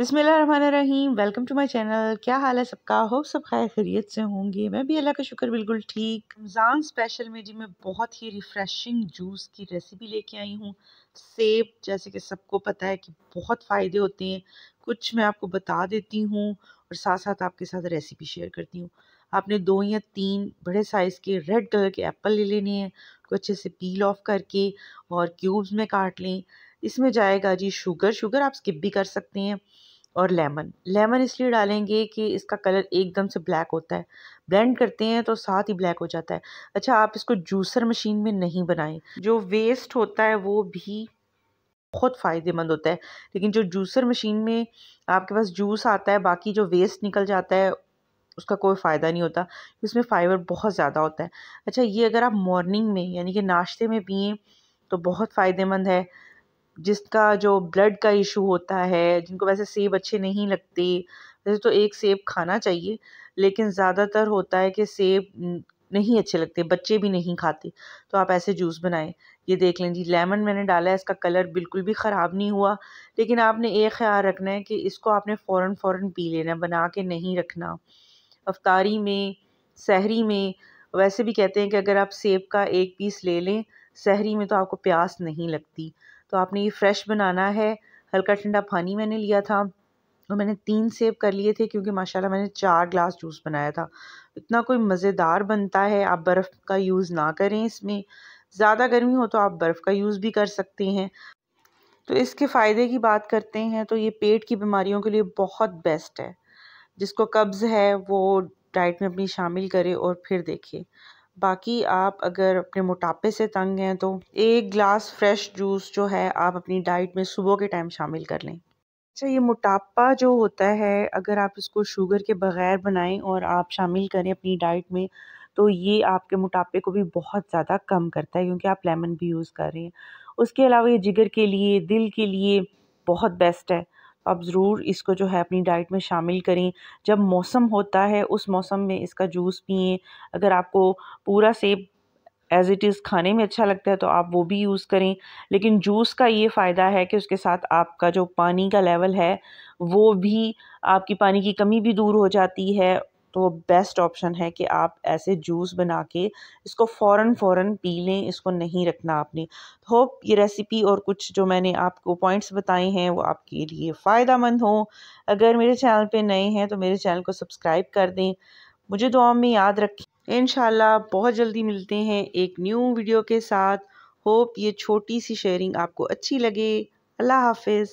बिसमीम welcome to my channel क्या हाल है सबका होप सब खैर खैरियत से होंगे मैं भी अल्लाह का शुक्र बिल्कुल ठीक रमज़ान स्पेशल में जी मैं बहुत ही रिफ़्रेशिंग जूस की रेसिपी लेके आई हूँ सेब जैसे कि सबको पता है कि बहुत फ़ायदे होते हैं कुछ मैं आपको बता देती हूँ और साथ साथ आपके साथ रेसिपी शेयर करती हूँ आपने दो या तीन बड़े साइज़ के रेड कलर के एप्पल ले लेने हैं उनको अच्छे से पील ऑफ करके और क्यूब्स में काट लें इसमें जाएगा जी शुगर शुगर आप स्किप भी कर सकते हैं और लेमन लेमन इसलिए डालेंगे कि इसका कलर एकदम से ब्लैक होता है ब्लेंड करते हैं तो साथ ही ब्लैक हो जाता है अच्छा आप इसको जूसर मशीन में नहीं बनाएं जो वेस्ट होता है वो भी बहुत फ़ायदेमंद होता है लेकिन जो जूसर मशीन में आपके पास जूस आता है बाकी जो वेस्ट निकल जाता है उसका कोई फ़ायदा नहीं होता इसमें फ़ाइबर बहुत ज़्यादा होता है अच्छा ये अगर आप मॉर्निंग में यानी कि नाश्ते में पिए तो बहुत फ़ायदेमंद है जिसका जो ब्लड का इशू होता है जिनको वैसे सेब अच्छे नहीं लगते वैसे तो एक सेब खाना चाहिए लेकिन ज़्यादातर होता है कि सेब नहीं अच्छे लगते बच्चे भी नहीं खाते तो आप ऐसे जूस बनाएं ये देख लें जी लेमन मैंने डाला है इसका कलर बिल्कुल भी ख़राब नहीं हुआ लेकिन आपने एक ख्याल रखना है कि इसको आपने फ़ौर फ़ौर पी लेना बना के नहीं रखना अफ्तारी में सहरी में वैसे भी कहते हैं कि अगर आप सेब का एक पीस ले लें सहरी में तो आपको प्यास नहीं लगती तो आपने ये फ्रेश बनाना है हल्का ठंडा पानी मैंने लिया था और मैंने तीन सेब कर लिए थे क्योंकि माशाल्लाह मैंने चार ग्लास जूस बनाया था इतना कोई मज़ेदार बनता है आप बर्फ़ का यूज़ ना करें इसमें ज़्यादा गर्मी हो तो आप बर्फ़ का यूज़ भी कर सकते हैं तो इसके फ़ायदे की बात करते हैं तो ये पेट की बीमारियों के लिए बहुत बेस्ट है जिसको कब्ज़ है वो डाइट में अपनी शामिल करे और फिर देखिए बाकी आप अगर अपने मोटापे से तंग हैं तो एक गिलास फ्रेश जूस जो है आप अपनी डाइट में सुबह के टाइम शामिल कर लें अच्छा ये मोटापा जो होता है अगर आप इसको शुगर के बग़ैर बनाएं और आप शामिल करें अपनी डाइट में तो ये आपके मोटापे को भी बहुत ज़्यादा कम करता है क्योंकि आप लेमन भी यूज़ कर रहे हैं उसके अलावा ये जिगर के लिए दिल के लिए बहुत बेस्ट है आप ज़रूर इसको जो है अपनी डाइट में शामिल करें जब मौसम होता है उस मौसम में इसका जूस पिए अगर आपको पूरा सेब एज़ इट इज़ खाने में अच्छा लगता है तो आप वो भी यूज़ करें लेकिन जूस का ये फ़ायदा है कि उसके साथ आपका जो पानी का लेवल है वो भी आपकी पानी की कमी भी दूर हो जाती है तो बेस्ट ऑप्शन है कि आप ऐसे जूस बना के इसको फ़ौर फ़ौर पी लें इसको नहीं रखना आपने होप ये रेसिपी और कुछ जो मैंने आपको पॉइंट्स बताए हैं वो आपके लिए फ़ायदा मंद हों अगर मेरे चैनल पे नए हैं तो मेरे चैनल को सब्सक्राइब कर दें मुझे दुआ में याद रखें इन बहुत जल्दी मिलते हैं एक न्यू वीडियो के साथ होप ये छोटी सी शेयरिंग आपको अच्छी लगे अल्लाह हाफिज़